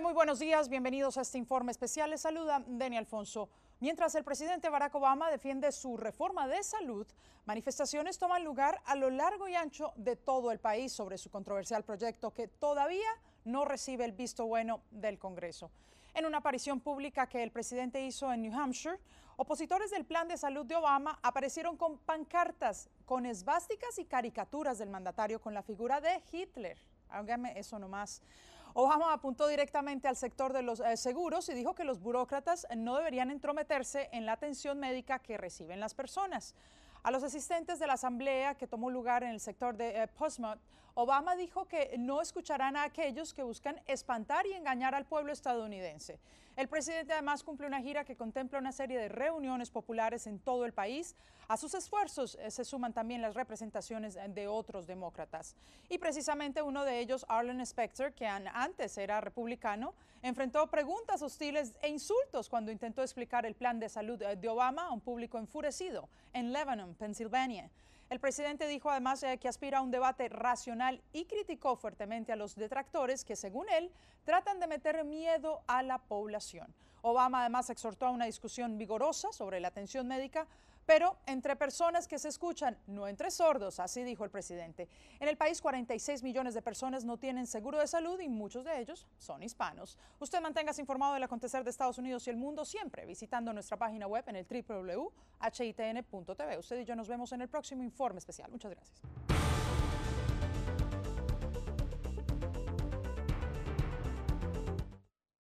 muy buenos días. Bienvenidos a este informe especial. Les saluda Deni Alfonso. Mientras el presidente Barack Obama defiende su reforma de salud, manifestaciones toman lugar a lo largo y ancho de todo el país sobre su controversial proyecto que todavía no recibe el visto bueno del Congreso. En una aparición pública que el presidente hizo en New Hampshire, opositores del plan de salud de Obama aparecieron con pancartas, con esvásticas y caricaturas del mandatario con la figura de Hitler. Háganme eso nomás. Obama apuntó directamente al sector de los eh, seguros y dijo que los burócratas no deberían entrometerse en la atención médica que reciben las personas. A los asistentes de la asamblea que tomó lugar en el sector de eh, Obama dijo que no escucharán a aquellos que buscan espantar y engañar al pueblo estadounidense. El presidente además cumple una gira que contempla una serie de reuniones populares en todo el país. A sus esfuerzos eh, se suman también las representaciones eh, de otros demócratas. Y precisamente uno de ellos, Arlen Specter, que antes era republicano, enfrentó preguntas hostiles e insultos cuando intentó explicar el plan de salud eh, de Obama a un público enfurecido en Lebanon, Pensilvania. El presidente dijo además eh, que aspira a un debate racional y criticó fuertemente a los detractores que, según él, tratan de meter miedo a la población. Obama además exhortó a una discusión vigorosa sobre la atención médica pero entre personas que se escuchan, no entre sordos, así dijo el presidente. En el país 46 millones de personas no tienen seguro de salud y muchos de ellos son hispanos. Usted manténgase informado del acontecer de Estados Unidos y el mundo siempre visitando nuestra página web en el www.hitn.tv. Usted y yo nos vemos en el próximo informe especial. Muchas gracias.